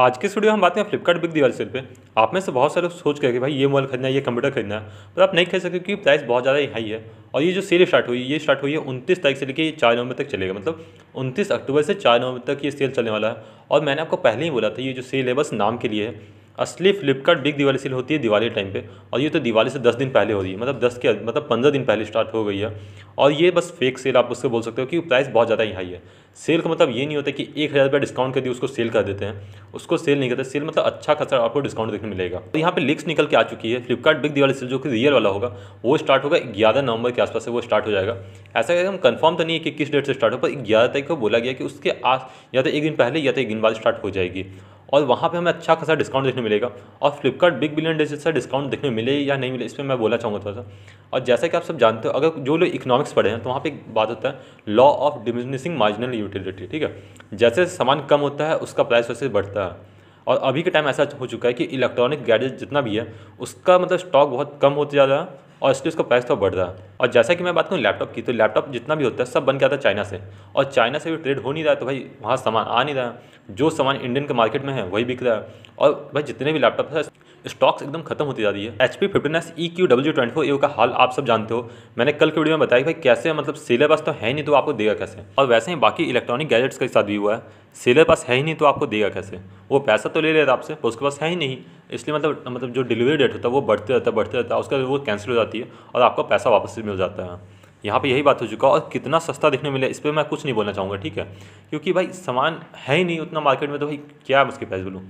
आज के स्टूडियो हम बात करें फ्लिपकार्ट बिग दिवाली सेल पे आप में से बहुत सारे लोग सोच करके कि भाई ये मोबाइल खरीदना है ये कंप्यूटर खरीदना है पर आप नहीं खरीद सकते क्योंकि प्राइस बहुत ज़्यादा हाई है और ये जो सेल स्टार्ट हुई ये स्टार्ट हुई है उनतीस तारीख से लेकर चार नवंबर तक चलेगा मतलब उनतीस अक्टूबर से चार नवंबर तक ये सेल चलने वाला है और मैंने आपको पहले ही बोला था ये जो सेल है बस नाम के लिए है असली फ्लिपकार्ट बिग दिवाली सेल होती है दिवाली टाइम पे और ये तो दिवाली से दस दिन पहले हो रही है मतलब दस के मतलब पंद्रह दिन पहले स्टार्ट हो गई है और ये बस फेक सेल आप उससे बोल सकते हो कि प्राइस बहुत ज़्यादा ही हाई है सेल का मतलब ये नहीं होता कि एक हज़ार रुपया डिस्काउंट कर दिए उसको सेल कर देते हैं उसको सेल नहीं करते सेल मतलब अच्छा खासा आपको डिस्काउंट देखने मिलेगा तो यहाँ पे लिक्स निकल के आ चुकी है फ्लिपकार्ट बिग दिवाली सेल जो कि रियल वाला होगा वो स्टार्ट होगा ग्यारह नवंबर के आसपास से वो स्टार्ट हो जाएगा ऐसा हम कंफर्म तो नहीं है कि किस डेट से स्टार्ट हो पर ग्यारह तारीख को बोला गया कि उसके आस या तो एक दिन पहले या तो एक दिन बाद स्टार्ट हो जाएगी और वहाँ पे हमें अच्छा खासा डिस्काउंट देखने मिलेगा और फ्लिपकार्ट बिग बिलियन डे जैसा डिस्काउंट देखने मिले या नहीं मिले इस पर मैं बोलना चाहूँगा थोड़ा सा और जैसा कि आप सब जानते हो अगर जो लोग इकोनॉमिक्स पढ़े हैं तो वहाँ पे एक बात होता है law of diminishing marginal utility ठीक है जैसे सामान कम होता है उसका प्राइस वैसे बढ़ता है और अभी के टाइम ऐसा हो चुका है कि इलेक्ट्रॉनिक गैजेट जितना भी है उसका मतलब स्टॉक बहुत कम होता जा रहा है और इसलिए उसका प्राइस थोड़ा बढ़ रहा है और जैसा कि मैं बात करूँ लैपटॉप की तो लैपटॉप जितना भी होता है सब बन के आता है चाइना से और चाइना से भी ट्रेड हो नहीं रहा है तो भाई वहाँ सामान आ नहीं रहा है जो सामान इंडियन के मार्केट में है वही बिक रहा है और भाई जितने भी लैपटॉप है स्टॉक्स एकदम खत्म होती जा रही है H P fifteen S E Q W twenty four का हाल आप सब जानते हो मैंने कल की वीडियो में बताया भाई कैसे मतलब सिलेबस तो है ही नहीं तो आपको देगा कैसे और वैसे ही बाकी इलेक्ट्रॉनिक गैजेट्स के साथ भी हुआ है सिलेबस है ही नहीं तो आपको देगा कैसे वो पैसा तो ले लेता आपसे पर उसके पास है ही नहीं इसलिए मतलब मतलब जो डिलीवरी डेट होता है वो बढ़ते रहता है बढ़ते रहता है उसका वो कैंसिल हो जाती है और आपका पैसा वापस मिल जाता है यहाँ पे यही बात हो चुका और कितना सस्ता देखने मिला इस पर मैं कुछ नहीं बोलना चाहूँगा ठीक है क्योंकि भाई सामान है ही नहीं उतना मार्केट में तो भाई क्या है उसके पैसे बोलूँ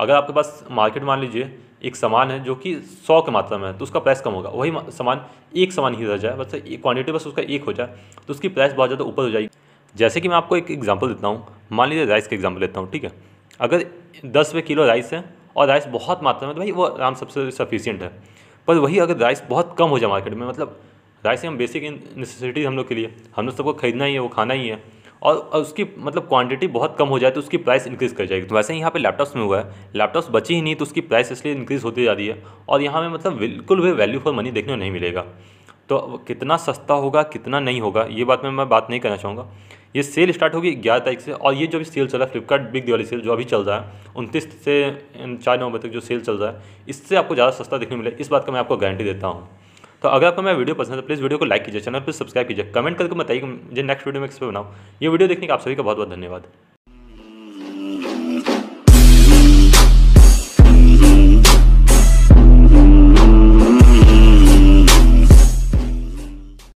अगर आपके पास मार्केट मान लीजिए एक सामान है जो कि सौ के मात्रा में है तो उसका प्राइस कम होगा वही सामान एक सामान ही रह जाए बस क्वान्टिटी बस उसका एक हो जाए तो उसकी प्राइस बहुत ज़्यादा ऊपर हो जाएगी जैसे कि मैं आपको एक एग्जाम्पल देता हूँ मान लीजिए राइस का एग्जाम्पल लेता हूँ ठीक है अगर दस रुपये किलो राइस है और राइस बहुत मात्रा में तो भाई वो आराम सबसे सफिशियंट है पर वही अगर राइस बहुत कम हो जाए मार्केट में मतलब राइस हम बेसिक नेसेसिटी हम लोग के लिए हम लोग सबको खरीदना ही है वो खाना ही है और उसकी मतलब क्वांटिटी बहुत कम हो जाए तो उसकी प्राइस इंक्रीज़ कर जाएगी तो वैसे ही यहाँ पे लैपटॉप्स में हुआ है लैपटॉप्स बची ही नहीं तो उसकी प्राइस इसलिए इंक्रीज़ होती जा रही है और यहाँ में मतलब बिल्कुल भी वैल्यू फॉर मनी देखने को नहीं मिलेगा तो कितना सस्ता होगा कितना नहीं होगा ये बात में मैं बात नहीं करना चाहूँगा ये सेल स्टार्ट होगी ग्यारह तारीख से और ये जो भी सेल चल रहा है फ्लिपकार्ट बिग दिवाली सेल जो अभी चल रहा है उनतीस से चार नवंबर तक जो सेल चल रहा है इससे आपको ज़्यादा सस्ता देखने मिले इस बात का मैं आपको गारंटी देता हूँ तो अगर आपको मैं वीडियो पसंद है तो प्लीज़ वीडियो को लाइक कीजिए चैनल पर सब्सक्राइब कीजिए कमेंट करके बताइए मुझे नेक्स्ट वीडियो में किस पर बनाऊँ ये वीडियो देखने का आप सभी का बहुत बहुत धन्यवाद